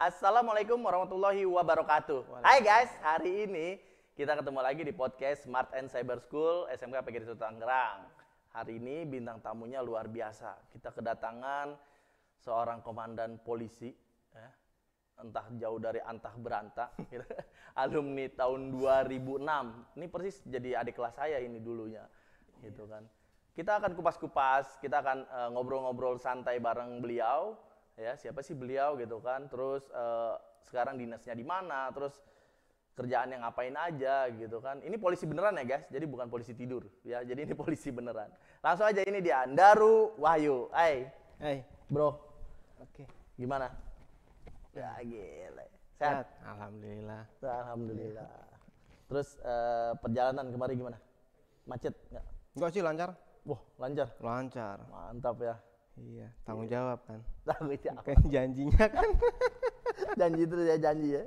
Assalamualaikum warahmatullahi wabarakatuh. Hai guys, hari ini kita ketemu lagi di podcast Smart and Cyber School SMK PGRI Tangerang. Hari ini bintang tamunya luar biasa. Kita kedatangan seorang komandan polisi, ya. entah jauh dari antah berantah, gitu. alumni tahun 2006. Ini persis jadi adik kelas saya ini dulunya, gitu kan. Kita akan kupas-kupas, kita akan eh, ngobrol-ngobrol uh, santai bareng beliau ya siapa sih beliau gitu kan terus uh, sekarang dinasnya di mana terus kerjaan yang ngapain aja gitu kan ini polisi beneran ya guys jadi bukan polisi tidur ya jadi ini polisi beneran langsung aja ini dia Andaru Wahyu hai hai bro oke okay. gimana ya gila sehat alhamdulillah alhamdulillah terus uh, perjalanan kemarin gimana macet enggak enggak sih lancar wah lancar lancar mantap ya Iya, iya, tanggung iya. jawab kan. Tanggung jawab. Kan janjinya kan. janji terus ya janji ya.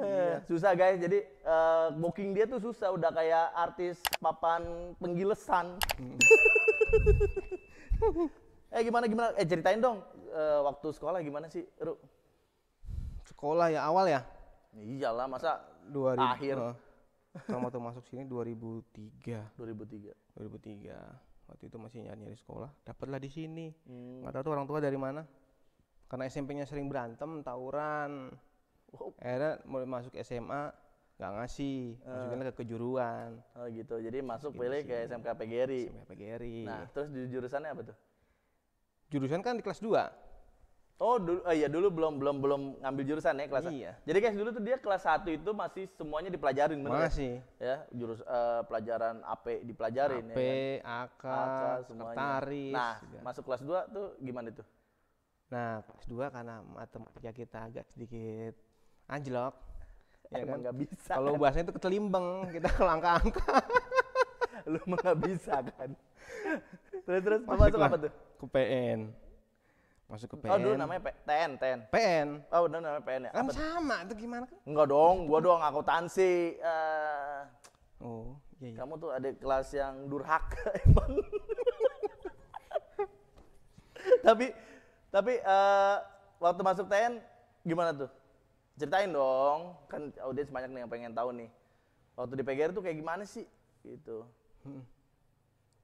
Iya. Eh, susah guys, jadi uh, booking dia tuh susah udah kayak artis papan penggilesan. Hmm. eh gimana gimana? Eh ceritain dong uh, waktu sekolah gimana sih, Ru? Sekolah ya awal ya? ya iyalah masa 2000, akhir. Uh, sama tuh masuk sini 2003. 2003. 2003 waktu itu masih nyari nyari sekolah dapatlah di sini hmm. nggak tahu tuh orang tua dari mana karena SMP-nya sering berantem tawuran wow. akhirnya mau masuk SMA nggak ngasih uh. ke kejuruan oh gitu jadi masuk gitu pilih sih. ke SMK PGRI SMK PGRI nah terus di jurusannya apa tuh jurusan kan di kelas 2 Oh, dulu oh iya dulu belum belum belum ngambil jurusan ya kelas. Iya. Jadi guys, dulu tuh dia kelas 1 itu masih semuanya dipelajarin benar. Masih. Ya, jurus uh, pelajaran AP dipelajarin AP, ya. Kan? AK, semuanya. Sekretaris. Nah, juga. Gitu. masuk kelas 2 tuh gimana tuh? Nah, kelas 2 karena matematika kita agak sedikit anjlok. ya kan? nggak bisa. Kalau kan? bahasanya itu ketelimbang, kita ke angka-angka. Lu mah nggak bisa kan. terus terus masuk apa tuh? Ke Masuk ke PN. Oh, dulu namanya P TN, TN. PN. Oh, dulu namanya PN ya. Kan Apa? sama itu gimana kan? Enggak dong, gua doang akuntansi. Uh, oh, iya, iya. Kamu tuh ada kelas yang durhak emang. tapi tapi uh, waktu masuk TN gimana tuh? Ceritain dong, kan audiens banyak nih yang pengen tahu nih. Waktu di PGR tuh kayak gimana sih? Gitu. Hmm.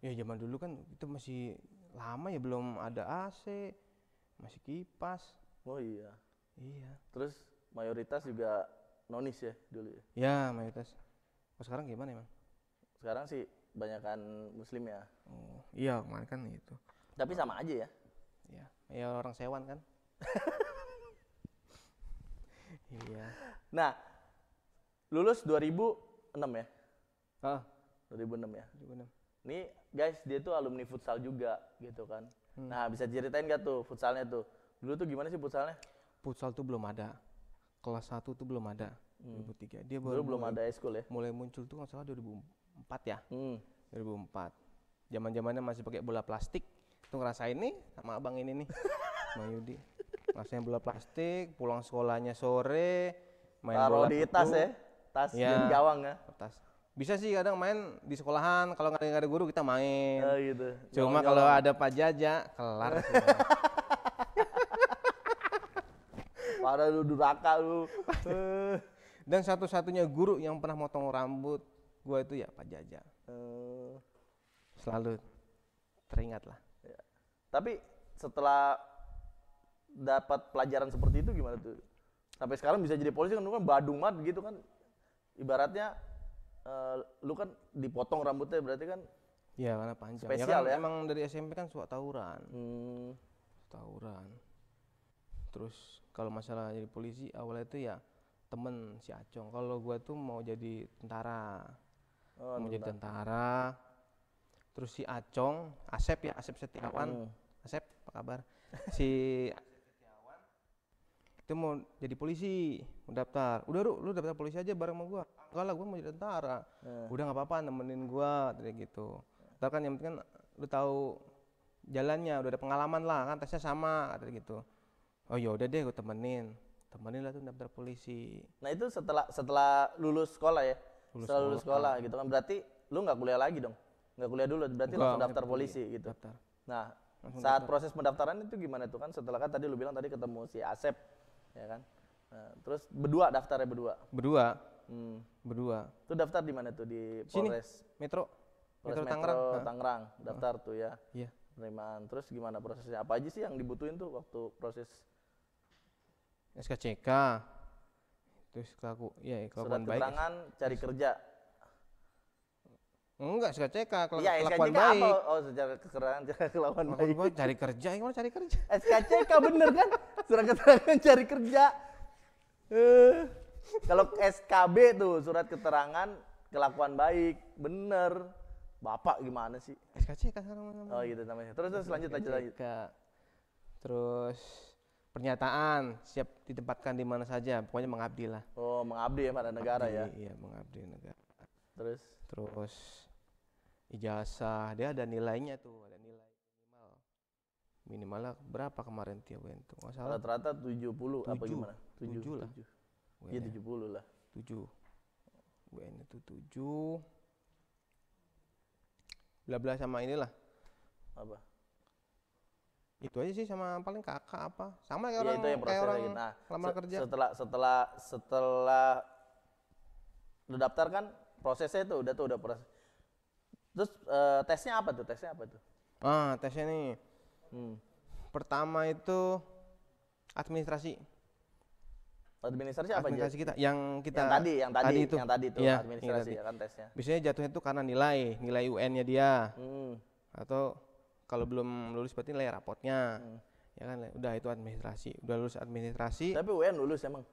Ya zaman dulu kan itu masih lama ya belum ada AC, masih kipas oh iya iya terus mayoritas juga nonis ya dulu ya ya mayoritas oh, sekarang gimana emang sekarang sih banyakan muslim ya oh iya kemarin kan itu tapi sama aja ya iya ya orang sewan kan iya nah lulus 2006 ya ah 2006 ya 2006 nih guys dia tuh alumni futsal juga gitu kan Hmm. Nah, bisa ceritain gak tuh futsalnya tuh? Dulu tuh gimana sih futsalnya? Futsal tuh belum ada. Kelas 1 tuh belum ada. Hmm. 2003. Dia baru Dulu mulai, belum ada school ya? Mulai muncul tuh kalau salah 2004 ya. Hmm. 2004. Zaman-zamannya masih pakai bola plastik. Tuh ngerasa ini sama abang ini nih. Sama Yudi. Ngerasain bola plastik, pulang sekolahnya sore, main Taruh bola di tas ya? Tas ya, gawang ya? Tas bisa sih kadang main di sekolahan, kalau nggak ada, ada guru kita main. Oh, gitu. Cuma kalau ada Pak Jaja, kelar. Parah lu duraka lu. Dan satu-satunya guru yang pernah motong rambut gue itu ya Pak Jaja. Eh. Selalu teringat lah. Ya. Tapi setelah dapat pelajaran seperti itu gimana tuh? Sampai sekarang bisa jadi polisi kan lu kan badung banget gitu kan. Ibaratnya Eh, lu kan dipotong rambutnya berarti kan ya karena panjang. Spesial ya, kan ya. Emang dari SMP kan suka tawuran. Hmm. Tawuran. Terus kalau masalah jadi polisi awalnya itu ya temen si Acong. Kalau gua tuh mau jadi tentara. Oh, mau tentara. jadi tentara. Terus si Acong, Asep ya, Asep Setiawan. Hmm. Asep, apa kabar? si itu mau jadi polisi, mau daftar. Udah, lu lu daftar polisi aja bareng sama gua enggak lah gue mau jadi tentara yeah. udah nggak apa-apa nemenin gue tadi gitu ntar kan yang penting kan lu tahu jalannya udah ada pengalaman lah kan tesnya sama kata gitu oh ya udah deh gue temenin temenin lah tuh daftar polisi nah itu setelah setelah lulus sekolah ya lulus setelah lulus sekolah, sekolah ah. gitu kan berarti lu nggak kuliah lagi dong nggak kuliah dulu berarti langsung daftar polisi kuliah. gitu daftar. nah langsung saat daftar. proses pendaftaran itu gimana tuh kan setelah kan tadi lu bilang tadi ketemu si Asep ya kan nah, terus berdua daftarnya berdua berdua Hmm, berdua. Itu daftar di mana tuh di Polres? Sini, Metro. Polres Metro, Metro Tangerang. Tangerang daftar tuh ya. Iya. Penerimaan. Terus gimana prosesnya? Apa aja sih yang dibutuhin tuh waktu proses SKCK? Terus kelaku, ya kelakuan Surat baik. keterangan cari kerja. Enggak, SKCK kelaku, ya, kelakuan SKCK baik. Apa? Oh, secara keterangan kelakuan baik. Gua cari kerja, gimana cari kerja? SKCK bener kan? Surat keterangan cari kerja. Eh. Kalau SKB tuh surat keterangan kelakuan baik, bener. Bapak gimana sih? kan sekarang namanya. Oh gitu namanya. Terus terus lanjut lanjut lanjut. Terus pernyataan siap ditempatkan di mana saja, pokoknya mengabdi lah. Oh, mengabdi ya pada negara ya. Iya, mengabdi negara. Terus terus ijazah dia ada nilainya tuh, ada nilai minimal. Minimalnya berapa kemarin tiap UN tuh? Rata-rata tujuh puluh apa gimana? tujuh lah. 7 UN ya, ya 70 lah 7 UN itu 7 bla bla sama inilah apa itu aja sih sama paling kakak apa sama kayak ya, orang itu yang kayak orang gitu. nah, lamar se kerja setelah setelah setelah udah daftar kan prosesnya itu udah tuh udah proses terus uh, tesnya apa tuh tesnya apa tuh ah tesnya nih hmm. pertama itu administrasi Administrasi apa administrasi aja? kita yang kita yang tadi yang tadi, tadi itu yang tadi itu ya, administrasi ya kan tesnya. Biasanya jatuhnya itu karena nilai, nilai UN-nya dia. Hmm. Atau kalau belum lulus berarti nilai rapotnya. Hmm. Ya kan udah itu administrasi, udah lulus administrasi. Tapi UN lulus emang.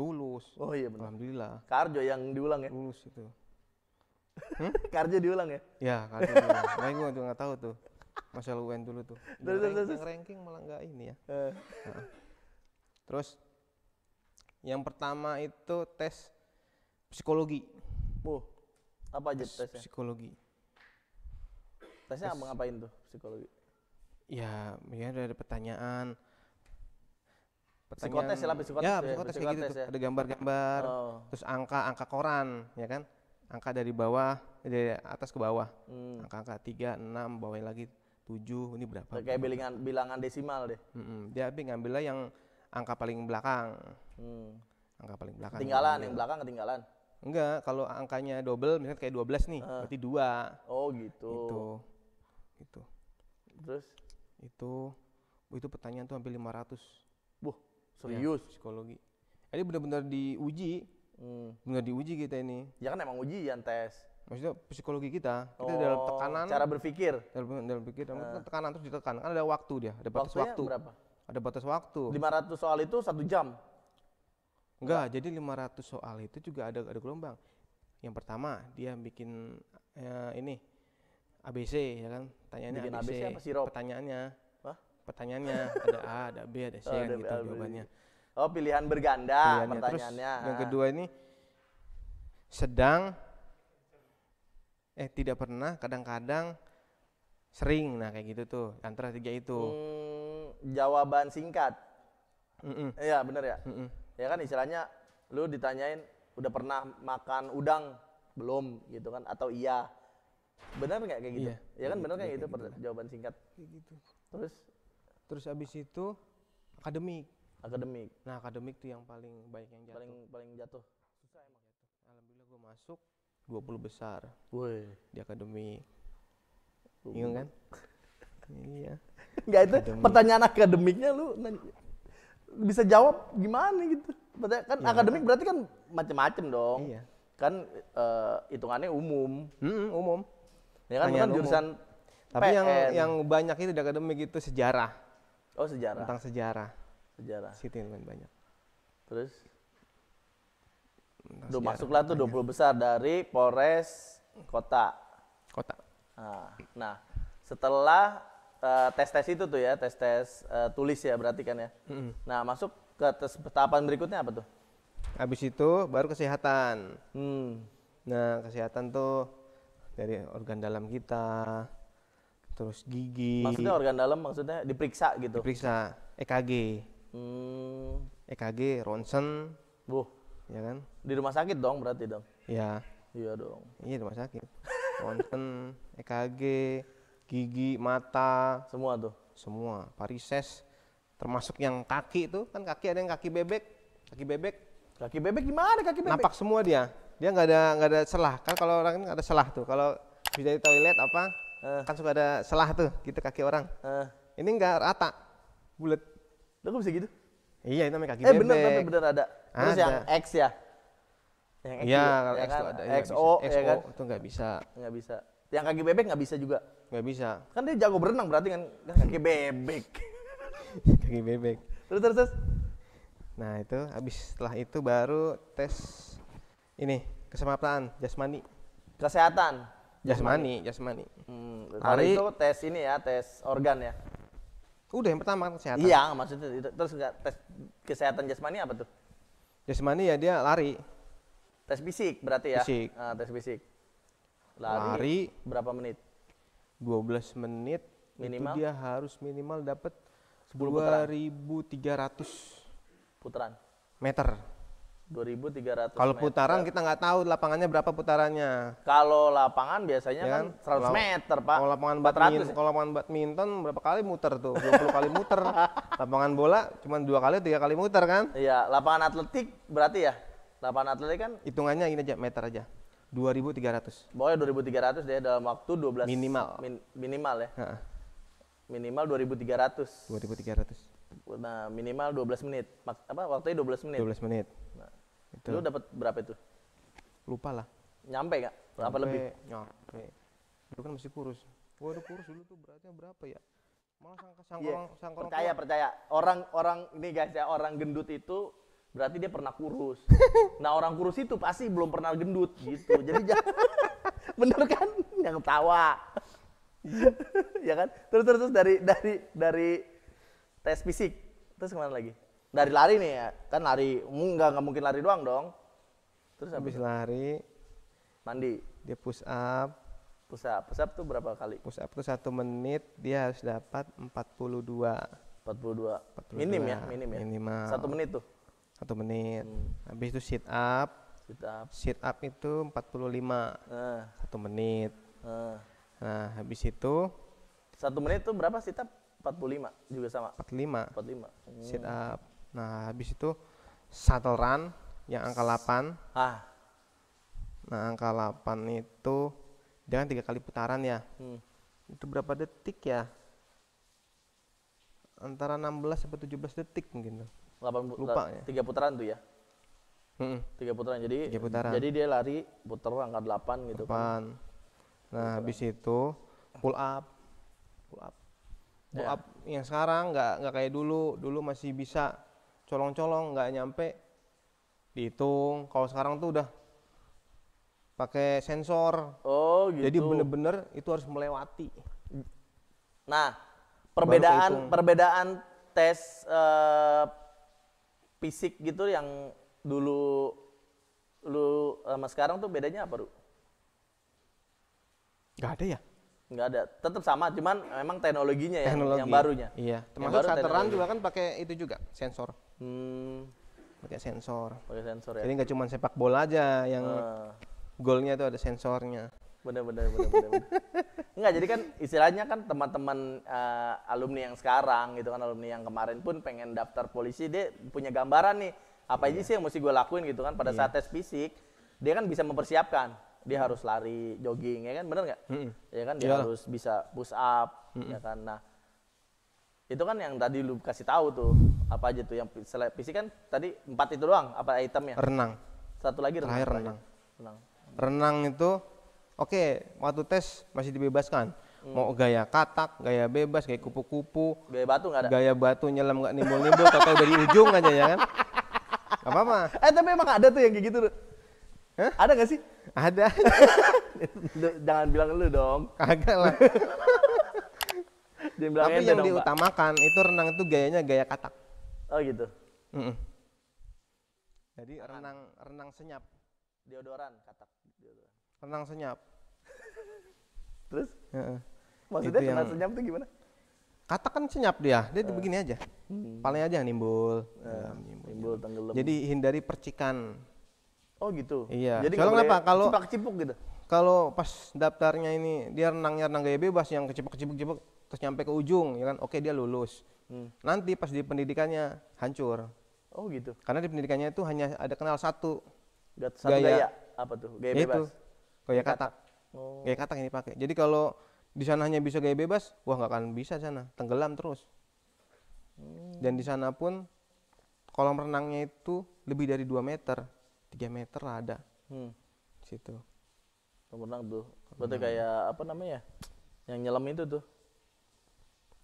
Lulus. Oh iya benar. Alhamdulillah. Karjo yang diulang ya. Lulus itu. Hmm? karjo diulang ya? Ya, karjo. Nah, gue juga nggak tahu tuh. Masalah UN dulu tuh. Terus, terus, ranking, ranking malah nggak ini ya. Eh. Terus yang pertama itu tes psikologi. Bu, apa aja tes tesnya? Psikologi. Tesnya tes. apa ngapain tuh psikologi? Ya, ya ada, ada pertanyaan. Pertanyaan, psikotes ya, psikotes ya, ya psikotes, ya, kayak gitu ya. ada gambar-gambar, oh. terus angka-angka koran, ya kan? Angka dari bawah, dari atas ke bawah, hmm. angka-angka tiga, enam, bawahnya lagi tujuh, ini berapa? Kayak bilangan bilangan desimal deh. Mm -mm. Dia ngambilnya yang angka paling belakang. Hmm. Angka paling belakang. Ketinggalan, iya. yang belakang ketinggalan. Enggak, kalau angkanya double misalnya kayak 12 nih, uh. berarti dua Oh, gitu. Itu. Gitu. Terus itu itu pertanyaan tuh hampir 500. Wah, iya, serius ya, psikologi. Jadi eh, benar-benar diuji. Hmm. Benar diuji kita ini. Ya kan emang ujian tes. Maksudnya psikologi kita, kita oh, dalam tekanan. Cara berpikir. Dalam, dalam berpikir, dalam uh. tekanan terus ditekan. Kan ada waktu dia, ada batas waktu. Berapa? Ada batas waktu. 500 soal itu satu jam. Enggak, jadi 500 soal itu juga ada ada gelombang. Yang pertama dia bikin ya, ini ABC ya kan? Pertanyaannya bikin ABC, ABC apa sirop? Pertanyaannya. Hah? Pertanyaannya ada A, ada B, ada C oh, kan ada gitu jawabannya. Oh, pilihan berganda pilihannya. pertanyaannya. Terus, yang kedua ini sedang eh tidak pernah kadang-kadang Sering, nah kayak gitu tuh. Antara tiga itu. Hmm, jawaban singkat. Iya, mm bener ya. Mm -mm. Ya kan istilahnya lu ditanyain udah pernah makan udang belum gitu kan atau iya. Bener nggak kayak gitu? Iya. Ya kan bener kayak, gitu, kayak gitu, gitu, jawaban singkat. Kayak gitu. Terus terus abis itu akademik. Akademik. Nah, akademik tuh yang paling banyak yang jatuh. Paling paling jatuh. Susah emang jatuh. Alhamdulillah gue masuk 20 besar. Woi. Di akademik Bingung iya kan? iya. nggak itu Akademik. pertanyaan akademiknya lu bisa jawab gimana gitu. Kan ya, akademik kan. berarti kan, iya. kan macam-macam dong. Iya. Kan uh, hitungannya umum. Hmm, umum. Ya kan bukan jurusan tapi PN. yang yang banyak itu di akademik itu sejarah. Oh, sejarah. Tentang sejarah. Sejarah. Situ yang banyak. Terus Duh, masuklah tuh 20 besar dari Polres Kota. Kota. Nah, nah setelah tes eh, tes-tes itu tuh ya, tes-tes uh, tulis ya berarti kan ya. Mm-hmm. Nah, masuk ke tes tahapan berikutnya apa tuh? Habis itu baru kesehatan. Hmm. Nah, kesehatan tuh dari organ dalam kita, terus gigi. Maksudnya organ dalam maksudnya diperiksa gitu. Diperiksa EKG. Hmm. EKG, ronsen. Bu. Ya kan? Di rumah sakit dong berarti dong. Ya. Iya dong. Iya rumah sakit wonten EKG gigi mata semua tuh semua parises termasuk yang kaki itu kan kaki ada yang kaki bebek kaki bebek kaki bebek gimana kaki bebek nampak semua dia dia nggak ada nggak ada celah kan kalau orang ini ada celah tuh kalau bisa di toilet apa uh. kan suka ada celah tuh gitu kaki orang uh. ini nggak rata bulat lo kok bisa gitu iya itu namanya kaki eh, bebek eh bener tapi bener ada terus ada. yang X ya yang XO, ya, kalau ya kan? ada, iya, XO, XO, ya kan? itu nggak bisa. Nggak bisa. Yang kaki bebek nggak bisa juga. Nggak bisa. Kan dia jago berenang berarti kan, kan kaki bebek. kaki bebek. Terus terus. terus. Nah itu habis setelah itu baru tes ini kesempatan jasmani. Kesehatan. Jasmani, jasmani. Hmm, Hari itu tes ini ya, tes organ ya. Udah yang pertama kan kesehatan. Iya, maksudnya itu, terus tes kesehatan jasmani apa tuh? Jasmani ya dia lari. Tes fisik berarti ya. Fisik. Nah, tes fisik. Lari, Lari berapa menit? 12 menit minimal itu dia harus minimal dapat 2300 putaran meter. 2300 Kalau putaran kita nggak tahu lapangannya berapa putarannya. Kalau lapangan biasanya ya kan, kan 100 kalau, meter, Pak. Kalau lapangan badminton, kalau lapangan badminton berapa kali muter tuh? 20 kali muter. lapangan bola cuma dua kali, tiga kali muter kan? Iya, lapangan atletik berarti ya lapangan atletik kan hitungannya ini aja meter aja 2300 Boleh 2300 deh dalam waktu 12 minimal min, minimal ya ha. minimal 2300 2300 nah minimal 12 menit Mak, apa waktunya 12 menit 12 menit nah, itu. lu dapat berapa itu lupa lah nyampe gak berapa lebih nyampe dulu kan masih kurus gua udah kurus dulu tuh beratnya berapa ya malah iya. sangka sangkorong yeah. sangkorong percaya kurang. percaya orang orang ini guys ya orang gendut itu berarti dia pernah kurus. Nah orang kurus itu pasti belum pernah gendut gitu. Jadi jangan, bener kan? Yang ketawa, ya kan? Terus terus dari dari dari tes fisik, terus kemana lagi? Dari lari nih ya, kan lari, nggak nggak mungkin lari doang dong. Terus habis lari, mandi. Dia push up. Push up, push up tuh berapa kali? Push up tuh satu menit dia harus dapat 42. 42. 42. Minim ya, minim ya. Minimal. Satu menit tuh satu menit hmm. habis itu sit up sit up sit up itu 45 uh. Nah. satu menit nah. nah habis itu satu menit itu berapa sit up 45 juga sama 45 45 hmm. sit up nah habis itu shuttle run yang angka 8 ah nah angka 8 itu jangan tiga kali putaran ya hmm. itu berapa detik ya antara 16 sampai 17 detik mungkin tuh delapan lupa ya. tiga putaran tuh ya tiga putaran jadi tiga putaran. jadi dia lari putar angka delapan gitu kan nah gitu. habis itu pull up pull up pull ya. up yang sekarang nggak nggak kayak dulu dulu masih bisa colong-colong nggak nyampe dihitung kalau sekarang tuh udah pakai sensor oh gitu jadi bener-bener itu harus melewati nah perbedaan perbedaan tes uh, fisik gitu yang dulu lu sama sekarang tuh bedanya apa, Ru? Gak ada ya? Gak ada, tetap sama, cuman memang teknologinya ya, Teknologi. yang barunya. Iya, termasuk baru shutteran juga kan pakai itu juga, sensor. Hmm. Pakai sensor. Pakai sensor ya. Jadi nggak cuma sepak bola aja yang uh. Ah. golnya itu ada sensornya bener bener bener bener, bener. nggak jadi kan istilahnya kan teman-teman uh, alumni yang sekarang gitu kan alumni yang kemarin pun pengen daftar polisi dia punya gambaran nih apa yeah. aja iya. sih yang mesti gue lakuin gitu kan pada yeah. saat tes fisik dia kan bisa mempersiapkan dia harus lari jogging ya kan bener nggak mm -hmm. ya kan dia yeah. harus bisa push up mm -hmm. ya kan nah itu kan yang tadi lu kasih tahu tuh apa aja tuh yang selain fisik kan tadi empat itu doang apa itemnya renang satu lagi renang terakhir renang renang, renang itu oke okay, waktu tes masih dibebaskan hmm. mau gaya katak gaya bebas kayak kupu-kupu gaya batu nggak ada gaya batu nyelam nggak nimbul-nimbul total dari ujung aja ya kan apa-apa eh tapi emang ada tuh yang kayak gitu Hah? ada nggak sih ada jangan bilang lu dong kagak lah tapi yang dong, diutamakan Pak. itu renang itu gayanya gaya katak oh gitu Mm-mm. Jadi renang renang senyap. Deodoran katak. Renang senyap. Terus? Ya. Maksudnya itu kena yang... senyap tuh gimana? Katakan senyap dia, dia uh. begini aja. Hmm. Paling aja nimbul. Uh. nimbul, nimbul tenggelam. Jadi hindari percikan. Oh gitu. Iya. Jadi kalau kenapa? Kalau cipak cipuk gitu. Kalau pas daftarnya ini dia renangnya renang gaya bebas yang kecipak cipuk cipuk terus nyampe ke ujung ya kan. Oke dia lulus. Hmm. Nanti pas di pendidikannya hancur. Oh gitu. Karena di pendidikannya itu hanya ada kenal satu. Satu gaya, gaya apa tuh? Gaya bebas. Itu, gaya katak oh. gaya katak ini pakai jadi kalau di sana hanya bisa gaya bebas wah nggak akan bisa sana tenggelam terus hmm. dan di sana pun kolam renangnya itu lebih dari 2 meter 3 meter lah ada hmm. situ kolam renang tuh berarti hmm. kayak apa namanya ya, yang nyelam itu tuh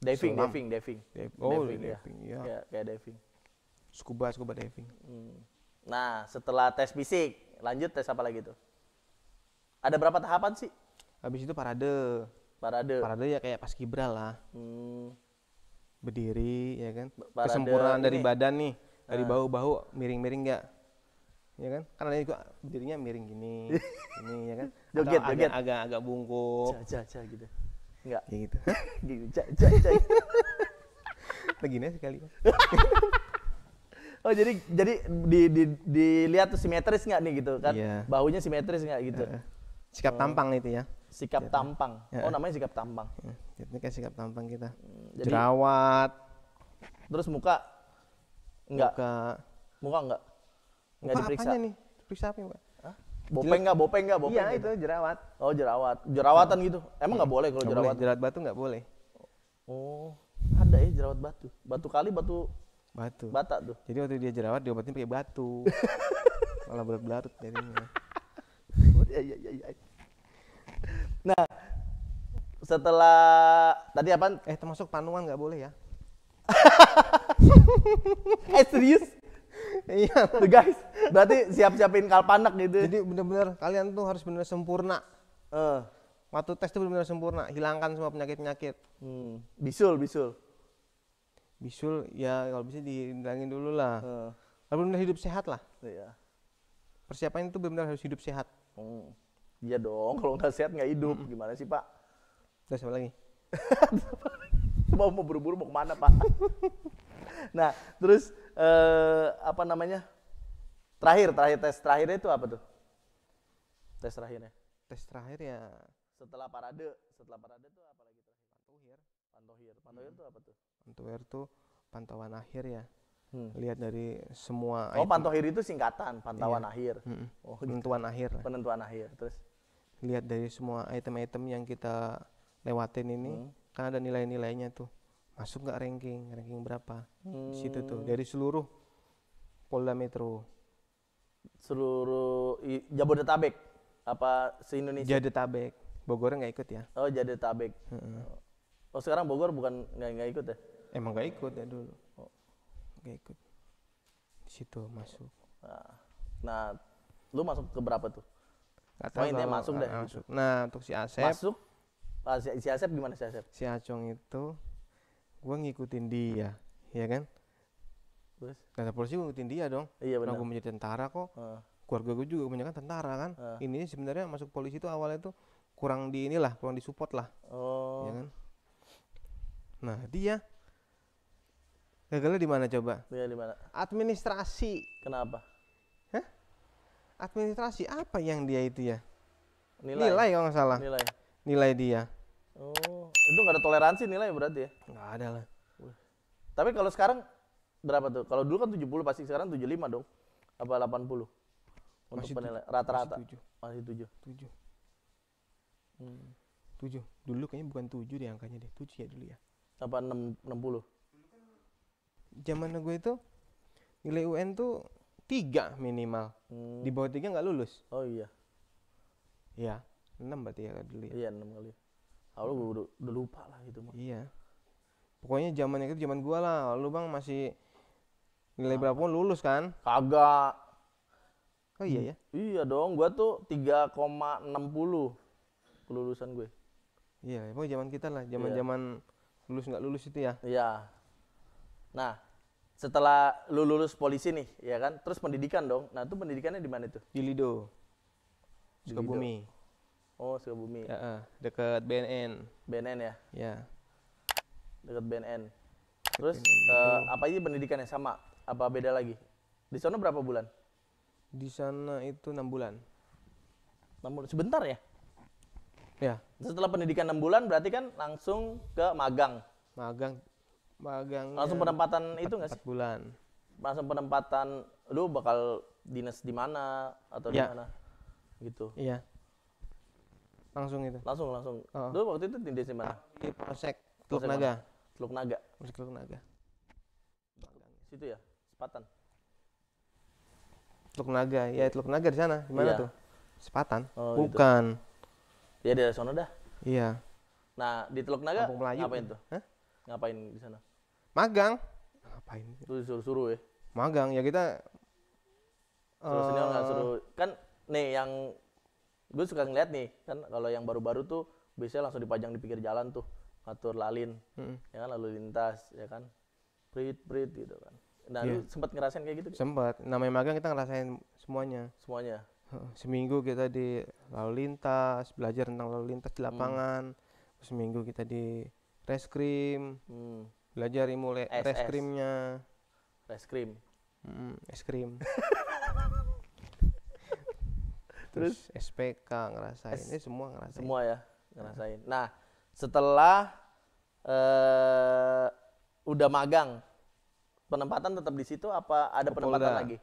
diving Selam. diving diving oh diving, ya. diving ya. ya. kayak, kayak diving scuba scuba diving hmm. nah setelah tes fisik lanjut tes apa lagi tuh ada berapa tahapan sih? Habis itu parade. Parade. Parade ya kayak pas kibra lah. Hmm. Berdiri ya kan. Parade Kesempurnaan ini. dari badan nih. Dari nah. bahu-bahu miring-miring nggak? Ya kan? Karena ini juga berdirinya miring gini. ini ya kan. Joget, Atau joget. Agak, agak agak bungkuk. Caca, caca gitu. Enggak. Ya gitu. gitu, caca, caca. Gitu. Begini sekali. Oh jadi jadi di, di, dilihat tuh simetris nggak nih gitu kan? Yeah. Bahunya simetris nggak gitu? Uh. Sikap oh. tampang itu ya. Sikap gitu. tampang. Ya. Oh namanya sikap tampang. Ya. Ini gitu, kayak sikap tampang kita. Hmm, jadi, Jerawat. Terus muka enggak? Muka, muka enggak? Enggak muka diperiksa. Apanya nih? Periksa apa enggak? Hah? Bopeng enggak, bopeng enggak, bopeng. Iya, gitu. itu jerawat. Oh, jerawat. Jerawatan hmm. gitu. Emang enggak hmm. boleh kalau jerawat. Boleh. Jerawat batu enggak boleh. Oh, ada ya jerawat batu. Batu kali, batu batu. Bata tuh. Jadi waktu dia jerawat dia obatnya pakai batu. Malah berlarut jadinya. Iya, iya, iya, nah, setelah tadi apa? Eh termasuk panuan nggak boleh ya? eh serius? Iya. guys, berarti siap-siapin kalpanak gitu. Jadi bener-bener kalian tuh harus bener sempurna. Uh. Waktu tes tuh bener-bener sempurna, hilangkan semua penyakit-penyakit. Hmm. Bisul, bisul. Bisul ya kalau bisa dihilangin dulu lah. Eh. Uh. bener, benar hidup sehat lah. Iya. Persiapan itu benar-benar harus hidup sehat. Oh. Iya dong, kalau nggak sehat nggak hidup. Hmm. Gimana sih Pak? Terus apa lagi? mau mau buru-buru mau kemana Pak? nah, terus eh, apa namanya? Terakhir, terakhir tes terakhirnya itu apa tuh? Tes terakhirnya? Tes terakhir ya. Setelah parade, setelah parade itu apa lagi terakhir? Pantohir. Pantohir, pantohir hmm. itu apa tuh? Pantohir tuh pantauan akhir ya. Hmm. Lihat dari semua. Oh, item. pantohir itu singkatan, pantauan iya. akhir. Hmm. Oh, gitu. penentuan akhir. Penentuan akhir. Terus lihat dari semua item-item yang kita lewatin ini, hmm. kan ada nilai-nilainya tuh. Masuk nggak ranking, ranking berapa? Hmm. Di situ tuh hmm. dari seluruh Polda Metro. Seluruh Jabodetabek apa se-Indonesia? Jabodetabek. Bogor nggak ikut ya? Oh, Jabodetabek. Hmm. Oh, sekarang Bogor bukan nggak ikut ya? Emang nggak ikut ya dulu gak ikut situ masuk nah, nah lu masuk ke berapa tuh Gak tahu Mainnya masuk deh masuk. nah untuk si Asep masuk ah, si, si Asep gimana si Asep si Acong itu gue ngikutin dia ya kan terus tentara polisi gue ngikutin dia dong iya benar gue menjadi tentara kok uh. keluarga gue juga kebanyakan tentara kan uh. ini sebenarnya masuk polisi itu awalnya tuh kurang di inilah kurang disupport lah oh. ya kan nah dia Gagalnya di mana coba? Gagal di mana? Administrasi. Kenapa? Hah? Administrasi apa yang dia itu ya? Nilai. Nilai kalau nggak salah. Nilai. Nilai dia. Oh, itu nggak ada toleransi nilai berarti ya? Nggak ada lah. Tapi kalau sekarang berapa tuh? Kalau dulu kan 70 pasti sekarang 75 dong. Apa 80? Untuk masih penilai rata-rata. Masih 7. 7. Hmm. 7. Dulu kayaknya bukan 7 deh angkanya deh. 7 ya dulu ya. Apa 6, 60? zaman gue itu nilai UN tuh tiga minimal hmm. di bawah tiga nggak lulus oh iya iya enam berarti ya dulu ya iya enam kali Lalu ah, gue udah, udah lupa lah gitu mah iya pokoknya zamannya itu zaman gue lah lu bang masih nilai nah. berapa pun lulus kan kagak oh iya ya iya dong Gue tuh tiga koma enam puluh kelulusan gue iya pokoknya zaman kita lah zaman zaman iya. lulus nggak lulus itu ya iya nah setelah lu lulus polisi nih, ya kan? Terus pendidikan dong. Nah, itu pendidikannya di mana tuh? Di Lido. Sukabumi. Oh, Sukabumi. Ya, uh, dekat BNN. BNN ya? Ya. Dekat BNN. Terus BNN. Uh, eh, apa aja pendidikannya sama? Apa beda lagi? Di sana berapa bulan? Di sana itu enam bulan. Enam bulan sebentar ya? Ya. Setelah pendidikan enam bulan berarti kan langsung ke magang. Magang magang langsung penempatan itu nggak sih bulan langsung penempatan lu bakal dinas di mana atau di iya. mana gitu iya langsung itu langsung langsung oh. lu waktu itu dinas di mana di polsek Teluk Naga Teluk Naga polsek Teluk Naga situ ya sepatan Teluk Naga ya Teluk Naga di sana gimana iya. tuh sepatan oh, gitu. bukan gitu. ya dari sana dah iya nah di Teluk Naga Kampung Melayu ngapain tuh Hah? ngapain di sana magang ngapain lu disuruh-suruh ya magang ya kita suruh senior nggak uh, suruh kan nih yang gue suka ngeliat nih kan kalau yang baru-baru tuh biasanya langsung dipajang di pinggir jalan tuh ngatur lalin hmm. ya kan lalu lintas ya kan prit prit gitu kan nah yeah. sempat ngerasain kayak gitu sempat namanya magang kita ngerasain semuanya semuanya seminggu kita di lalu lintas belajar tentang lalu lintas di hmm. lapangan hmm. seminggu kita di reskrim hmm belajar mulai es SS. reskrimnya reskrim es krim terus SPK ngerasain S ini semua ngerasain semua ya ngerasain nah setelah uh, udah magang penempatan tetap di situ apa ada ke penempatan lagi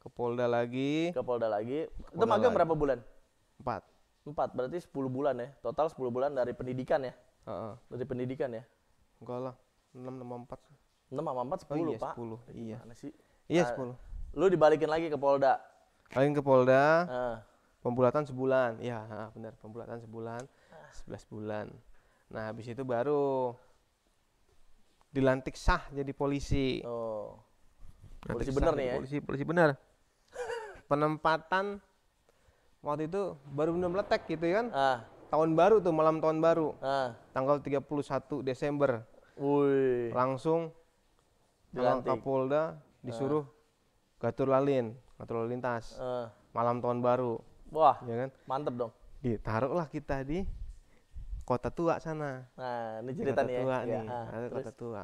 ke Polda lagi ke Polda lagi ke itu magang lagi. berapa bulan empat empat berarti sepuluh bulan ya total sepuluh bulan dari pendidikan ya uh -uh. dari pendidikan ya enggak lah 6 sama 4. 6 sama 4 10, Pak. 10. Iya. sih? Iya, nah, Lu dibalikin lagi ke Polda. Balikin ke Polda. Uh. Pembulatan sebulan. Iya, benar, pembulatan sebulan. Uh. bulan. Nah, habis itu baru dilantik sah jadi polisi. Oh. Polisi benar nih ya. Polisi polisi benar. Penempatan waktu itu baru belum letek gitu ya kan. Ah. Tahun baru tuh malam tahun baru. Ah. Tanggal 31 Desember. Wui. langsung Dalam Kapolda eh. disuruh uh. gatur lalin, gatur lalu lintas. Uh. Malam tahun baru. Wah, ya kan? Mantep dong. Ditaruhlah kita di kota tua sana. Nah, ini cerita kota ya. Iya. nih ya. Nih, ya. Nah, kota tua.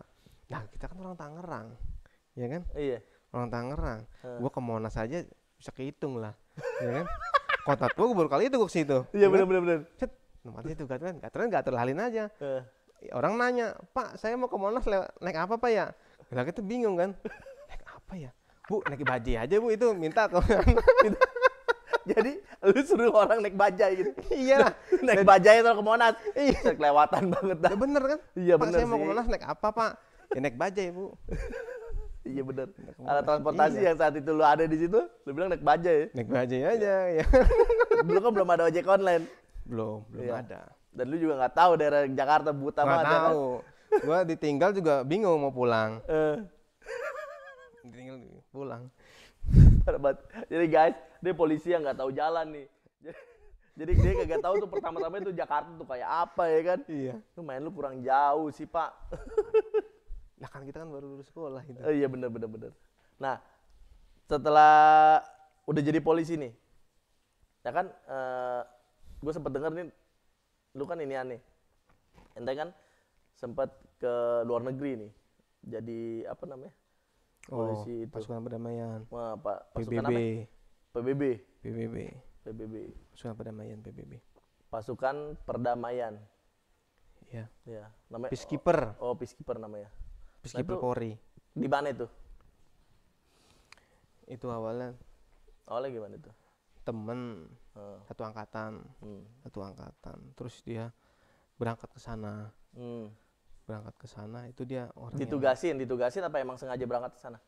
Nah, kita kan orang Tangerang. Ya kan? Iya. Orang Tangerang. Uh. Gua ke Monas aja bisa kehitung lah. ya kan? Kota tua gua baru kali itu gua ke situ. Iya, ya kan? benar benar benar. Set, tempatnya itu gaturan, gaturan gatur lalin aja. Uh orang nanya pak saya mau ke Monas naik apa pak ya laki itu bingung kan naik apa ya bu naik bajai aja bu itu minta ke jadi lu suruh orang naik bajai gitu iya Nah, naik bajai itu ke Monas iya kelewatan banget dah ya bener kan iya bener saya sih. mau ke Monas naik apa pak ya naik bajai ya, bu Iya bener. Alat transportasi iya. yang saat itu lu ada di situ, lu bilang naik bajai. Ya? Naik bajai aja, iya. ya. Dulu kan belum ada ojek online. Belum, belum ya. ada dan lu juga nggak tahu daerah Jakarta buta banget gak ya kan? tahu kan? gue ditinggal juga bingung mau pulang uh. ditinggal pulang jadi guys dia polisi yang nggak tahu jalan nih jadi dia kagak tahu tuh pertama-tama itu Jakarta tuh kayak apa ya kan? Iya. Tuh main lu kurang jauh sih pak. nah kan kita kan baru lulus sekolah gitu. Uh, iya bener bener bener. Nah setelah udah jadi polisi nih, ya kan? Uh, eh, gue sempet denger nih lu kan ini aneh ente kan sempat ke luar negeri nih jadi apa namanya oh, polisi oh, itu pasukan perdamaian Wah, pak PBB. PBB PBB PBB pasukan perdamaian PBB pasukan perdamaian ya ya Namanya peacekeeper. Oh, oh peacekeeper namanya. Peacekeeper nah, Polri. Di mana itu? Itu awalnya. Awalnya gimana itu? temen uh. satu angkatan hmm. satu angkatan terus dia berangkat ke sana hmm. berangkat ke sana itu dia orang ditugasin yang... ditugasin apa emang sengaja berangkat ke sana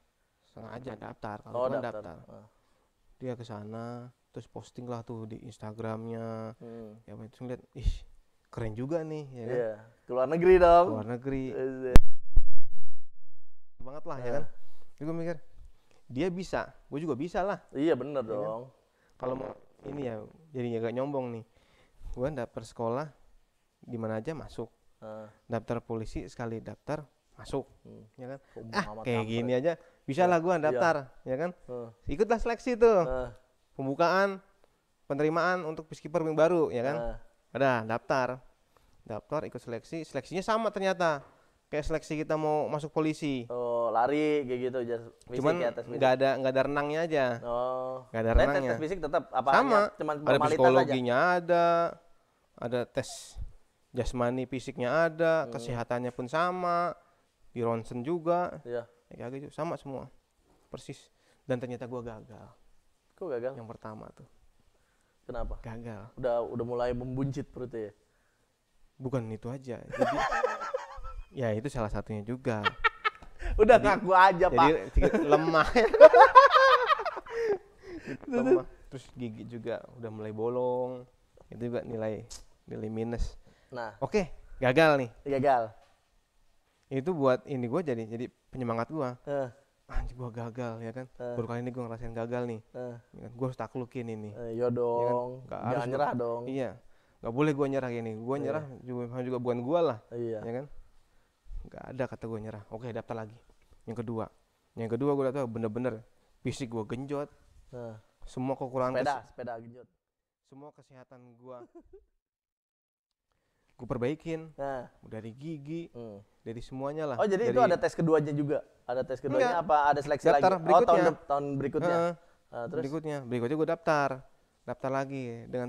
sengaja daftar kalau oh, daftar, daftar. Uh. dia ke sana terus posting lah tuh di Instagramnya hmm. ya terus ngeliat ih keren juga nih ya kan? Iya, keluar negeri dong keluar negeri iya. banget lah uh. ya kan jadi gue mikir dia bisa gue juga bisa lah iya bener ya kan? dong kan? kalau mau ini ya jadinya gak nyombong nih gue daftar sekolah di mana aja masuk uh. daftar polisi sekali daftar masuk hmm. ya kan Umum oh, ah kayak kayak gini aja bisa iya. lah gue daftar ya, ya kan uh. ikutlah seleksi tuh uh. pembukaan penerimaan untuk peskiper yang baru ya kan uh. Ah. ada daftar daftar ikut seleksi seleksinya sama ternyata kayak seleksi kita mau masuk polisi. Oh, lari kayak gitu jas fisik Cuman ya, Gak ada nggak ada renangnya aja. Oh. Gak ada renangnya. Tes, tes fisik tetap apa Sama. Ya, cuman ada psikologinya aja. ada. Ada tes jasmani fisiknya ada, hmm. kesehatannya pun sama. Di ronsen juga. Iya. Ya, kayak gitu sama semua. Persis. Dan ternyata gua gagal. Kok gagal? Yang pertama tuh. Kenapa? Gagal. Udah udah mulai membuncit perutnya ya? Bukan itu aja. Jadi Ya itu salah satunya juga. Udah jadi, ngaku aja jadi, pak. Jadi lemah. lemah. Gitu, Terus gigi juga udah mulai bolong. Itu juga nilai nilai minus. Nah. Oke, gagal nih. Gagal. Itu buat ini gue jadi jadi penyemangat gue. Uh. Anjir gue gagal ya kan. Uh. Baru kali ini gue ngerasain gagal nih. Uh. Ya kan? Gue harus taklukin ini. Uh, iya dong. Ya kan? Gak harus nyerah dong. Iya. Gak boleh gue nyerah gini. Gue iya. nyerah yeah. juga, juga bukan gue lah. Iya. Ya kan nggak ada kata gue nyerah oke daftar lagi yang kedua yang kedua gue tuh bener-bener fisik gue genjot uh. semua kekurangan sepeda kes- sepeda genjot semua kesehatan gue gue perbaikin nah. dari gigi hmm. dari semuanya lah oh jadi dari... itu ada tes keduanya juga ada tes keduanya Enggak. apa ada seleksi daftar lagi berikutnya. oh tahun tahun berikutnya uh, uh, terus berikutnya berikutnya gue daftar daftar lagi dengan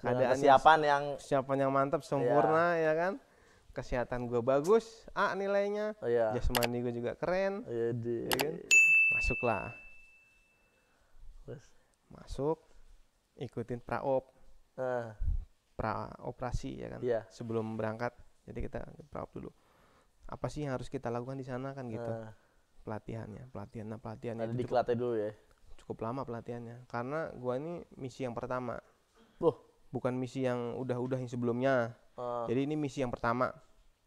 keadaan siapan yang siapan yang mantap sempurna iya. ya kan kesehatan gue bagus A nilainya oh, iya. jasmani gue juga keren oh, iya, di... ya kan? masuklah Terus. masuk ikutin praop uh. Ah. pra operasi ya kan yeah. sebelum berangkat jadi kita praop dulu apa sih yang harus kita lakukan di sana kan gitu uh. pelatihannya pelatihan nah pelatihannya nah, di dulu ya cukup lama pelatihannya karena gue ini misi yang pertama loh bukan misi yang udah-udah yang sebelumnya Ah. Jadi ini misi yang pertama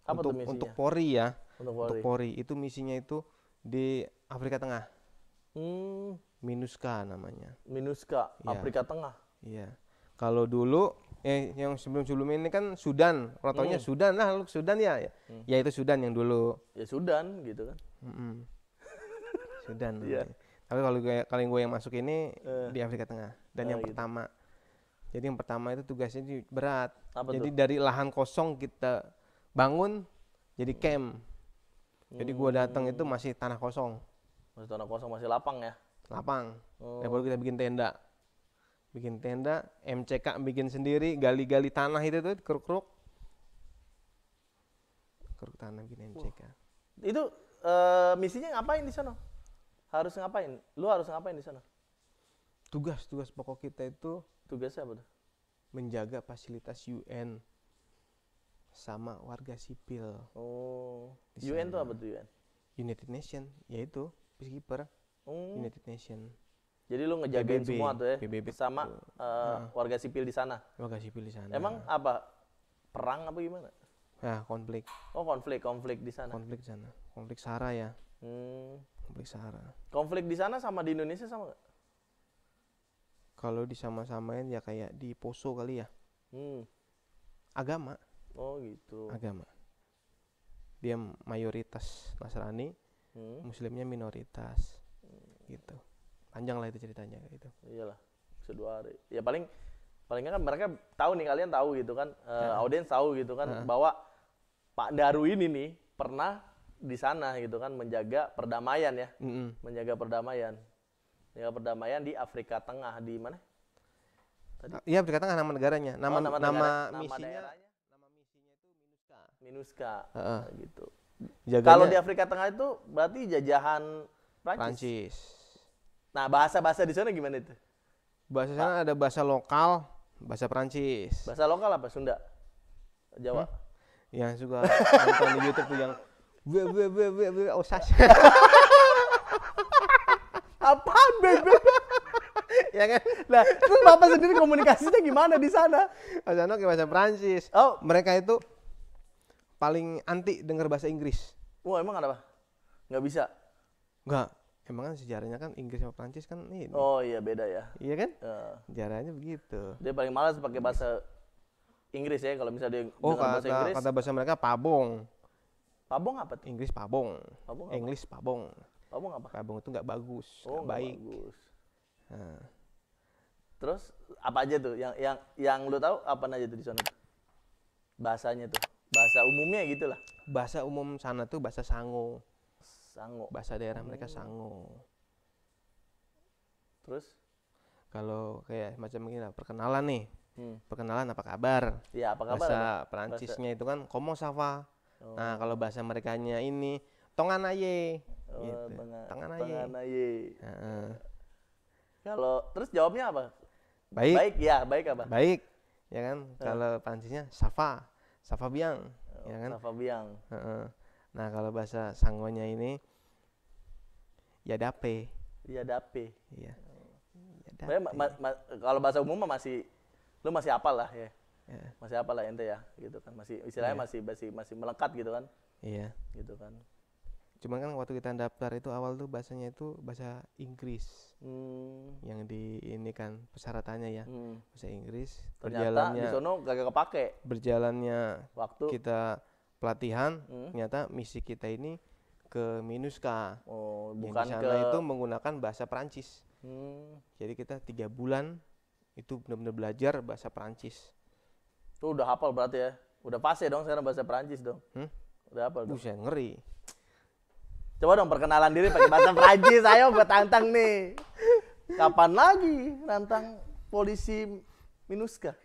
Apa untuk untuk Polri ya. Untuk Polri. untuk Polri itu misinya itu di Afrika Tengah. Hmm. Minuska namanya. Minuska ya. Afrika Tengah. Iya. Kalau dulu eh, yang sebelum-sebelum ini kan Sudan, rotonya hmm. Sudan lah, Sudan ya? ya, hmm. ya itu Sudan yang dulu. Ya Sudan gitu kan. Mm -mm. Sudan. Iya. Tapi kalau kalian gue yang masuk ini uh. di Afrika Tengah dan uh, yang gitu. pertama jadi yang pertama itu tugasnya berat. Apa jadi tuh? dari lahan kosong kita bangun jadi camp. Jadi gua datang itu hmm. masih tanah kosong. Masih tanah kosong, masih lapang ya. Lapang. Hmm. Ya, baru kita bikin tenda. Bikin tenda, MCK bikin sendiri, gali-gali tanah itu tuh keruk-keruk. Keruk tanah bikin MCK. Uh. Itu uh, misinya ngapain di sana? Harus ngapain? Lu harus ngapain di sana? Tugas-tugas pokok kita itu Tugasnya apa tuh? Menjaga fasilitas UN sama warga sipil. Oh. UN tuh apa tuh UN? United Nation, yaitu peacekeeper. Oh. United Nation. Jadi lu ngejagain PBB, semua tuh ya PBB sama uh, nah. warga sipil di sana. Warga sipil di sana. Emang apa perang apa gimana? Nah, konflik. Oh, konflik, konflik di sana. Konflik di sana. Konflik Sahara ya. Hmm. Konflik Sahara. Konflik di sana sama di Indonesia sama gak? kalau disama-samain ya kayak di poso kali ya hmm. agama oh gitu agama dia mayoritas nasrani hmm. muslimnya minoritas hmm. gitu panjang lah itu ceritanya gitu iyalah kedua hari ya paling palingnya kan mereka tahu nih kalian tahu gitu kan uh, audiens tahu gitu kan bahwa Pak Daru ini nih pernah di sana gitu kan menjaga perdamaian ya, mm -hmm. menjaga perdamaian. Nobel perdamaian di Afrika Tengah di mana? Tadi. Iya Afrika Tengah nama negaranya. Nama oh, nama, nama negara, misinya. Nama, nama misinya itu Minuska. Minuska Uh -uh. Nah, gitu. Jaganya, Kalau di Afrika Tengah itu berarti jajahan Prancis. Prancis. Nah bahasa-bahasa di sana gimana itu? Bahasa sana ada bahasa lokal, bahasa Prancis. Bahasa lokal apa Sunda? Jawa. Hmm? Yang suka nonton di YouTube tuh yang gue gue gue gue osas. Bebek, ya kan? Nah, terus bapak sendiri komunikasinya gimana di sana? Bahasa Ano bahasa Prancis. Oh, mereka itu paling anti dengar bahasa Inggris. Wah, emang kenapa? Nggak bisa. Nggak. Emang kan sejarahnya kan Inggris sama Prancis kan ini. Oh iya beda ya. Iya kan? Uh. Sejarahnya begitu. Dia paling malas pakai bahasa Inggris ya kalau misalnya dia oh, kata, bahasa Inggris. kata bahasa mereka pabong. Pabong apa tuh? Inggris pabong. Pabong. English pabong. Ngomong apa? Kabung itu nggak bagus, oh, gak baik. Bagus. Nah. Terus apa aja tuh yang yang yang lu tahu apa aja tuh di sana? Bahasanya tuh, bahasa umumnya gitu lah. Bahasa umum sana tuh bahasa Sango. Sango. Bahasa daerah mereka hmm. Sango. Terus kalau kayak macam gini lah perkenalan nih. Hmm. Perkenalan apa kabar? Iya, apa kabar? Bahasa apa? Perancisnya bahasa... itu kan komo sava. Nah, oh. Nah, kalau bahasa merekanya ini tongan aye. Eh, gitu. tangan aja tangan aja kalau terus jawabnya apa baik baik ya baik apa baik ya kan eh. kalau Prancisnya Safa Safa Biang oh, ya kan Safa Biang uh nah kalau bahasa Sanggonya ini ya dape ya dape iya ya, ma ma kalau bahasa umum masih lu masih apal lah ya yeah. masih apalah ente ya gitu kan masih istilahnya yeah. masih masih masih melekat gitu kan iya gitu kan cuman kan waktu kita daftar itu awal tuh bahasanya itu bahasa Inggris hmm. yang di ini kan persyaratannya ya hmm. bahasa Inggris ternyata berjalannya di sono gak, gak kepake berjalannya waktu kita pelatihan hmm. ternyata misi kita ini ke Minuska oh, bukan yang di sana ke... itu menggunakan bahasa Perancis hmm. jadi kita tiga bulan itu benar-benar belajar bahasa Perancis tuh udah hafal berarti ya udah pas ya dong sekarang bahasa Perancis dong hmm? udah hafal dong Buse, ngeri Coba dong perkenalan diri pakai bahasa Prancis, Ayo gue tantang nih. Kapan lagi nantang polisi Minuska?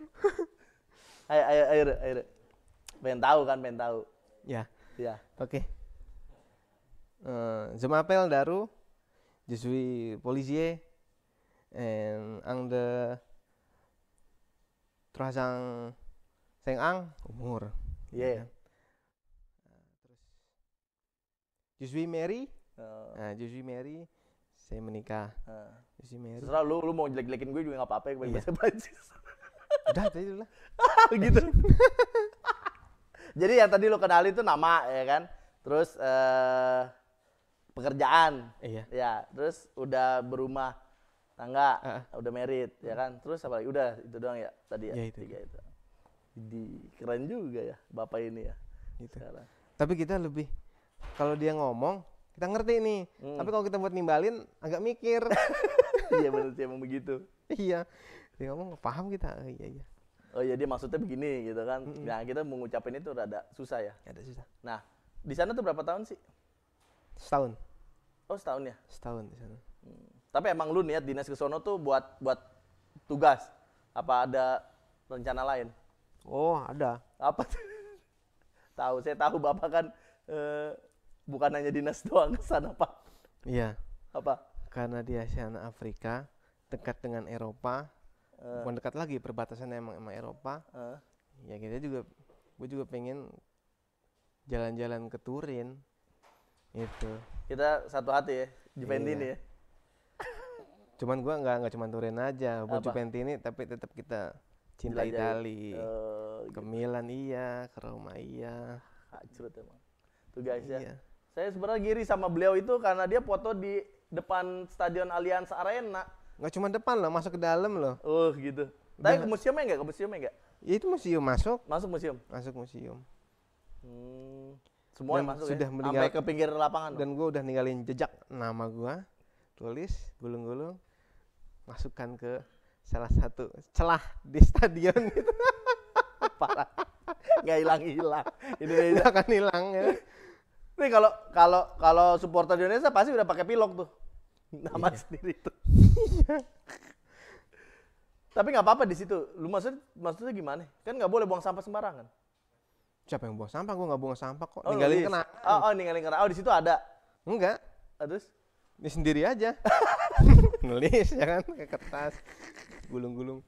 Ayo, ayo, ayo, ayo. Pengen tahu kan, pengen tahu. Ya. Ya. Oke. Okay. Uh, eh, je Daru. Je polisi And ang de terasang seng ang umur. Iya. Yeah. yeah. Jusui Mary. Uh. Nah, Jusui Mary saya menikah. Uh. Mary. Terserah lu lu mau jelek-jelekin gue juga nggak apa-apa ya, iya. bahasa Prancis. Udah, tadi lah. Begitu. Jadi yang tadi lu kenali itu nama ya kan. Terus uh, pekerjaan. Iya. Ya, terus udah berumah tangga, uh udah merit ya kan. Terus apa lagi? Udah itu doang ya tadi ya. ya itu. Tiga itu. Jadi keren juga ya bapak ini ya. Gitu. Sekarang. Tapi kita lebih kalau dia ngomong kita ngerti nih. Hmm. Tapi kalau kita buat nimbalin agak mikir. iya benar sih emang begitu. Iya. Dia ngomong paham kita. Oh, iya iya. Oh iya dia maksudnya begini gitu kan. Mm -mm. Nah, kita mengucapin itu rada susah ya. Ada susah. Nah, di sana tuh berapa tahun sih? Setahun. Oh, setahun ya? Setahun di sana. Hmm. Tapi emang lu niat dinas ke sono tuh buat buat tugas. Apa ada rencana lain? Oh, ada. Apa? tahu, saya tahu Bapak kan eh, bukan hanya dinas doang ke sana pak iya apa karena di Asia Afrika dekat dengan Eropa uh. bukan dekat lagi perbatasan emang emang Eropa uh. ya kita juga gue juga pengen jalan-jalan ke Turin itu kita satu hati ya Juventini iya. ya cuman gue nggak nggak cuman Turin aja gue ini tapi tetap kita cinta Itali uh, ke gitu. Milan iya ke Roma iya Hacurut emang tuh guys ya. iya. ya saya sebenarnya giri sama beliau itu karena dia foto di depan Stadion Allianz Arena. Gak cuma depan loh, masuk ke dalam loh. Uh, gitu. Tapi Dan... ke museumnya nggak? Ke museumnya nggak? Ya itu museum masuk. Masuk museum. Masuk museum. Hmm. Semua masuk ya? sudah ya? meninggal sampai ke pinggir lapangan. Dan gue udah ninggalin jejak nama gue, tulis gulung-gulung, masukkan ke salah satu celah di stadion gitu. Parah. Gak hilang hilang. Ini akan hilang ya. Nih kalau kalau kalau supporter Indonesia pasti udah pakai pilok tuh. Nama iya. sendiri tuh. Iya. Tapi nggak apa-apa di situ. Lu maksud maksudnya gimana? Kan nggak boleh buang sampah sembarangan. Siapa yang buang sampah? Gue nggak buang sampah kok. Oh, ninggalin iya. kena. Oh, oh, ninggalin kena. Oh, di situ ada. Enggak. Ah, terus? Ini sendiri aja. Nulis ya kan ke kertas. Gulung-gulung.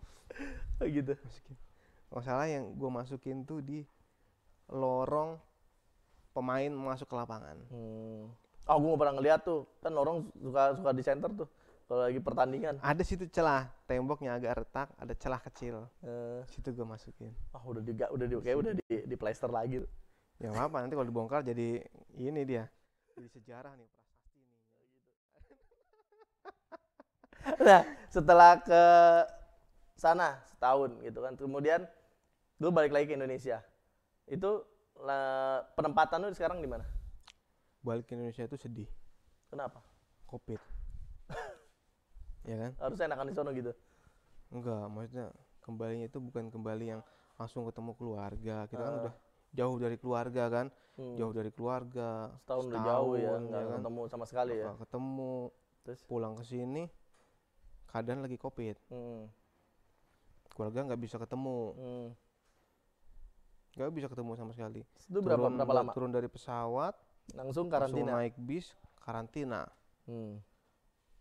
Oh, gitu. Masukin. Oh, yang gue masukin tuh di lorong pemain masuk ke lapangan. Hmm. Oh, ah, gue pernah ngeliat tuh. Kan orang suka suka di center tuh kalau lagi pertandingan. Ada situ celah, temboknya agak retak, ada celah kecil. Uh. Situ gue masukin. Oh, udah juga, udah di, kayak udah di, di plaster lagi. Tuh. Ya apa, nanti kalau dibongkar jadi ini dia. Jadi sejarah nih prasasti nih nah, setelah ke sana setahun gitu kan. Kemudian lu balik lagi ke Indonesia. Itu le, penempatan lu sekarang di mana? Balik ke Indonesia itu sedih. Kenapa? Covid. ya kan? Harusnya enakan di sono gitu. Enggak, maksudnya kembalinya itu bukan kembali yang langsung ketemu keluarga. Kita uh. kan ah. udah jauh dari keluarga kan, hmm. jauh dari keluarga. Setahun, setahun udah jauh ya, enggak ya kan? ketemu sama sekali Apa, ya. Ketemu, Terus? pulang ke sini, keadaan lagi covid. Hmm. Keluarga nggak bisa ketemu. Hmm Gak bisa ketemu sama sekali itu berapa turun, berapa lama turun dari pesawat langsung karantina langsung naik bis karantina hmm.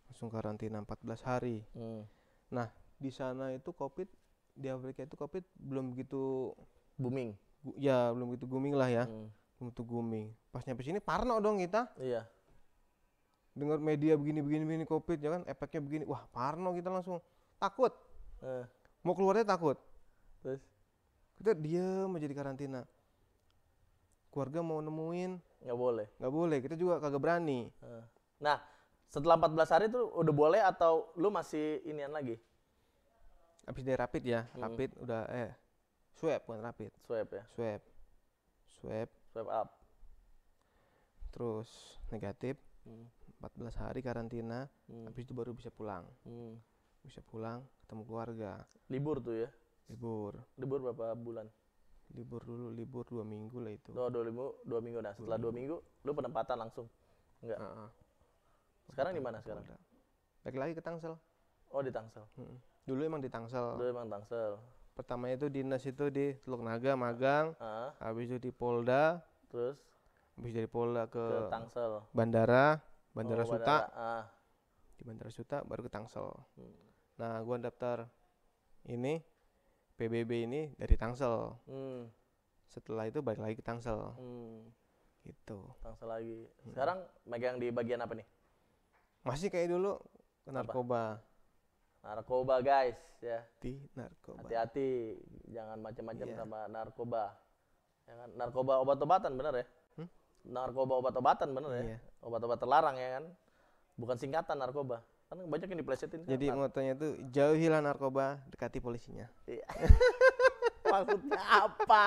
langsung karantina 14 hari hmm. nah di sana itu covid di Afrika itu covid belum begitu booming ya belum begitu booming lah ya hmm. belum begitu booming pas nyampe sini parno dong kita iya dengar media begini begini begini covid ya kan efeknya begini wah parno kita langsung takut eh. mau keluarnya takut terus kita aja di karantina keluarga mau nemuin nggak boleh nggak boleh kita juga kagak berani nah setelah 14 hari itu udah boleh atau lu masih inian lagi habis dari rapid ya hmm. rapid udah eh swab bukan rapid swab ya swab swab swab up terus negatif hmm. 14 hari karantina hmm. habis itu baru bisa pulang hmm. bisa pulang ketemu keluarga libur tuh ya libur libur berapa bulan libur dulu libur dua minggu lah itu oh, dua minggu dua minggu nah setelah dua minggu, dua minggu lu penempatan langsung enggak uh -huh. sekarang di mana sekarang lagi-lagi ke Tangsel oh di Tangsel hmm. dulu emang di Tangsel dulu emang Tangsel pertamanya itu dinas itu di Teluk Naga magang uh. habis itu di Polda terus habis dari Polda ke, ke Tangsel bandara oh, bandara oh, Suta bandara, uh. di bandara Suta baru ke Tangsel hmm. nah gua daftar ini PBB ini dari Tangsel. Hmm. Setelah itu balik lagi ke Tangsel. Hmm. Gitu. Tangsel lagi. Hmm. Sekarang hmm. megang di bagian apa nih? Masih kayak dulu ke narkoba. Narkoba guys ya. Di narkoba. Hati-hati jangan macam-macam yeah. sama narkoba. Ya kan? Narkoba obat-obatan bener ya? Hmm? Narkoba obat-obatan bener yeah. ya? Iya. Obat-obat terlarang ya kan? Bukan singkatan narkoba kan banyak yang diplesetin jadi kan? motonya itu jauhilah narkoba dekati polisinya iya. maksudnya apa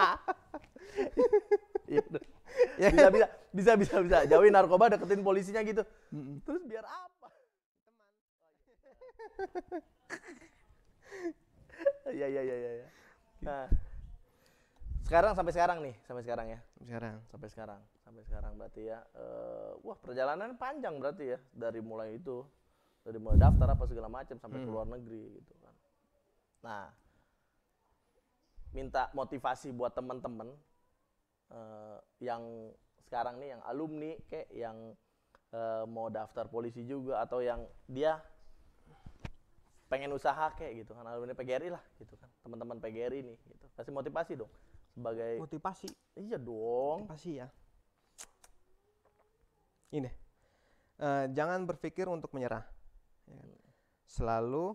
iya, ya, bisa bisa bisa bisa bisa jauhi narkoba deketin polisinya gitu terus biar apa ya ya ya ya nah sekarang sampai sekarang nih sampai sekarang ya sekarang sampai sekarang sampai sekarang berarti ya uh, wah perjalanan panjang berarti ya dari mulai itu dari mulai daftar apa segala macam sampai hmm. ke luar negeri gitu kan nah minta motivasi buat teman-teman uh, eh, yang sekarang nih yang alumni kayak yang uh, mau daftar polisi juga atau yang dia pengen usaha kayak gitu kan alumni PGRI lah gitu kan teman-teman PGRI nih gitu kasih motivasi dong sebagai motivasi iya dong motivasi ya ini uh, jangan berpikir untuk menyerah Ya. selalu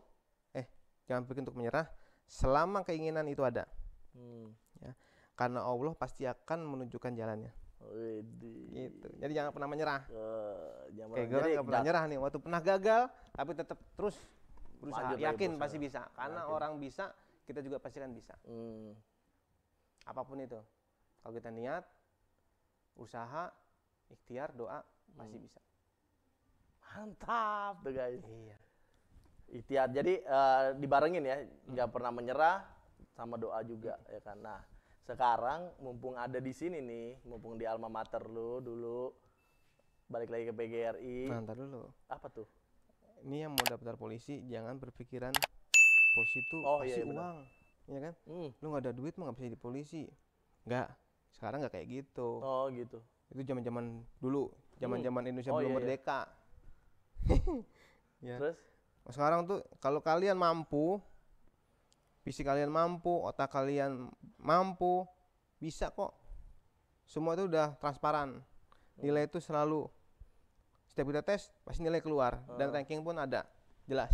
eh jangan pikir untuk menyerah selama keinginan itu ada hmm. ya karena Allah pasti akan menunjukkan jalannya gitu jadi jangan pernah menyerah uh, jangan kayak gue kan nggak pernah nyerah nih waktu pernah gagal tapi tetap terus berusaha Lanjut yakin pasti bisa karena yakin. orang bisa kita juga pasti kan bisa hmm. apapun itu kalau kita niat usaha ikhtiar doa pasti hmm. bisa Mantap tuh guys. Iya. Ikhtiar. Jadi uh, dibarengin ya, nggak hmm. pernah menyerah sama doa juga hmm. ya kan. Nah, sekarang mumpung ada di sini nih, mumpung di alma mater lu dulu balik lagi ke PGRI. mantap nah, dulu. Apa tuh? Ini yang mau daftar polisi jangan berpikiran polisi itu oh, iya, kasih iya, iya, uang, ya kan? Hmm. Lu nggak ada duit mau nggak bisa jadi polisi. Nggak. Sekarang nggak kayak gitu. Oh gitu. Itu zaman-zaman dulu, zaman-zaman hmm. Indonesia oh, belum iya, iya. merdeka. Iya ya. Terus? Sekarang tuh kalau kalian mampu, fisik kalian mampu, otak kalian mampu, bisa kok. Semua itu udah transparan. Oh. Nilai itu selalu setiap kita tes pasti nilai keluar dan oh. ranking pun ada, jelas.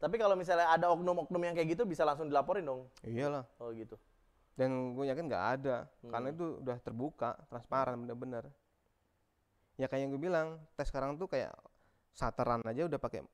Tapi kalau misalnya ada oknum-oknum yang kayak gitu bisa langsung dilaporin dong. Iyalah. Oh gitu. Dan gue yakin nggak ada, hmm. karena itu udah terbuka, transparan bener-bener ya kayak yang gue bilang tes sekarang tuh kayak sateran aja udah pakai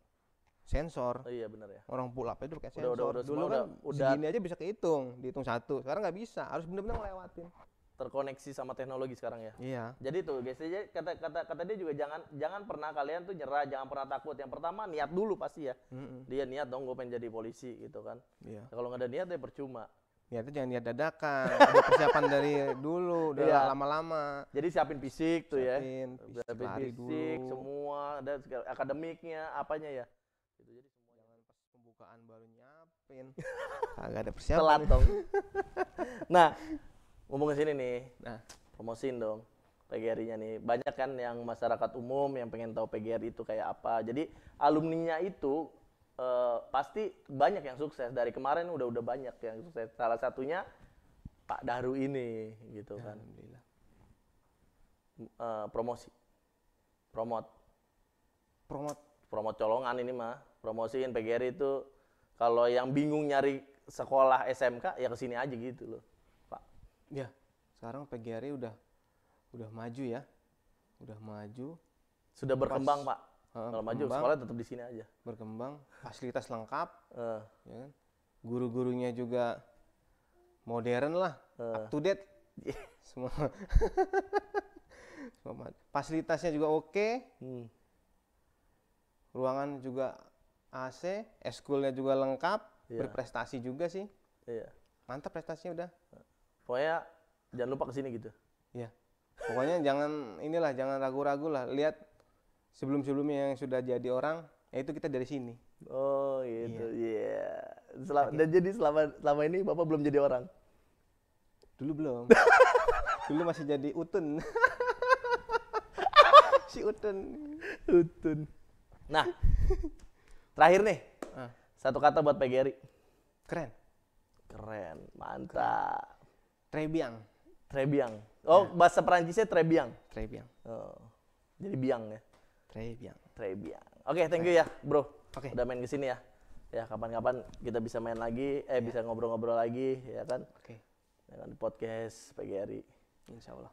sensor. Oh, iya benar ya. Orang pull up itu pakai sensor. Udah, kan udah, udah, Dulu kan udah, segini aja bisa kehitung, dihitung satu. Sekarang nggak bisa, harus benar-benar ngelewatin. Terkoneksi sama teknologi sekarang ya. Iya. Jadi tuh guys, jadi kata kata kata dia juga jangan jangan pernah kalian tuh nyerah, jangan pernah takut. Yang pertama niat dulu pasti ya. Mm -hmm. Dia niat dong, gue pengen jadi polisi gitu kan. Iya. Kalau nggak ada niat ya percuma niatnya jangan niat dadakan ada persiapan dari dulu udah iya. lama-lama jadi siapin fisik tuh ya. siapin, ya fisik, siapin fisik dulu. semua ada segala, akademiknya apanya ya gitu jadi semua jangan pas pembukaan baru nyiapin agak ada persiapan telat dong nah ngomong ke sini nih nah promosiin dong PGRI-nya nih banyak kan yang masyarakat umum yang pengen tahu PGRI itu kayak apa jadi alumninya itu uh, pasti banyak yang sukses dari kemarin udah udah banyak yang sukses salah satunya Pak Daru ini gitu kan Uh, promosi promot promot promot colongan ini mah promosiin PGRI itu kalau yang bingung nyari sekolah SMK ya kesini aja gitu loh Pak ya sekarang PGRI udah udah maju ya udah maju sudah berkembang Pas, Pak kalau maju sekolah tetap di sini aja berkembang fasilitas lengkap uh. ya kan? guru-gurunya juga modern lah uh. up to date yeah. semua fasilitasnya juga oke okay. hmm. ruangan juga AC eskulnya juga lengkap yeah. berprestasi juga sih yeah. mantap prestasinya udah pokoknya jangan lupa kesini gitu ya yeah. pokoknya jangan inilah jangan ragu-ragu lah lihat sebelum-sebelumnya yang sudah jadi orang ya itu kita dari sini oh gitu iya yeah. Sel- dan jadi selama selama ini bapak belum jadi orang dulu belum dulu masih jadi utun si utun utun nah terakhir nih ah. satu kata buat PGRI keren keren mantap Trebiang Trebiang oh ya. bahasa Perancisnya Trebiang Trebiang oh jadi biang ya Trebiang. Trebiang. Oke, okay, thank you ya, Bro. Oke. Okay. Udah main ke sini ya. Ya, kapan-kapan kita bisa main lagi, eh yeah. bisa ngobrol-ngobrol lagi, ya kan? Oke. Okay. Ya Dengan podcast PGRI. Insya Allah.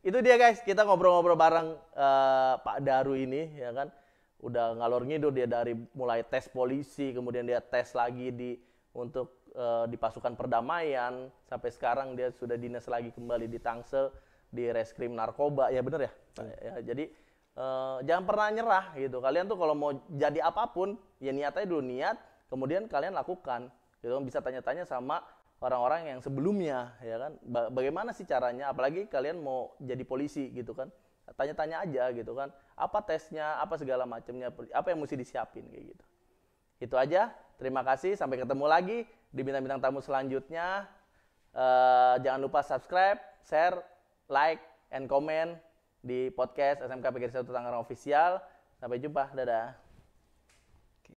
Itu dia guys, kita ngobrol-ngobrol bareng uh, Pak Daru ini, ya kan? Udah ngalor ngidur dia dari mulai tes polisi, kemudian dia tes lagi di untuk uh, di pasukan perdamaian, sampai sekarang dia sudah dinas lagi kembali di Tangsel di reskrim narkoba, ya bener ya? Hmm. ya jadi Eh, jangan pernah nyerah gitu. Kalian tuh kalau mau jadi apapun, ya niatnya dulu niat, kemudian kalian lakukan. Gitu bisa tanya-tanya sama orang-orang yang sebelumnya ya kan. bagaimana sih caranya? Apalagi kalian mau jadi polisi gitu kan. Tanya-tanya aja gitu kan. Apa tesnya, apa segala macamnya, apa yang mesti disiapin kayak gitu. Itu aja. Terima kasih. Sampai ketemu lagi di bintang-bintang tamu selanjutnya. Uh, jangan lupa subscribe, share, like, and comment di podcast SMK PGRI 1 Tangerang Official. Sampai jumpa, dadah.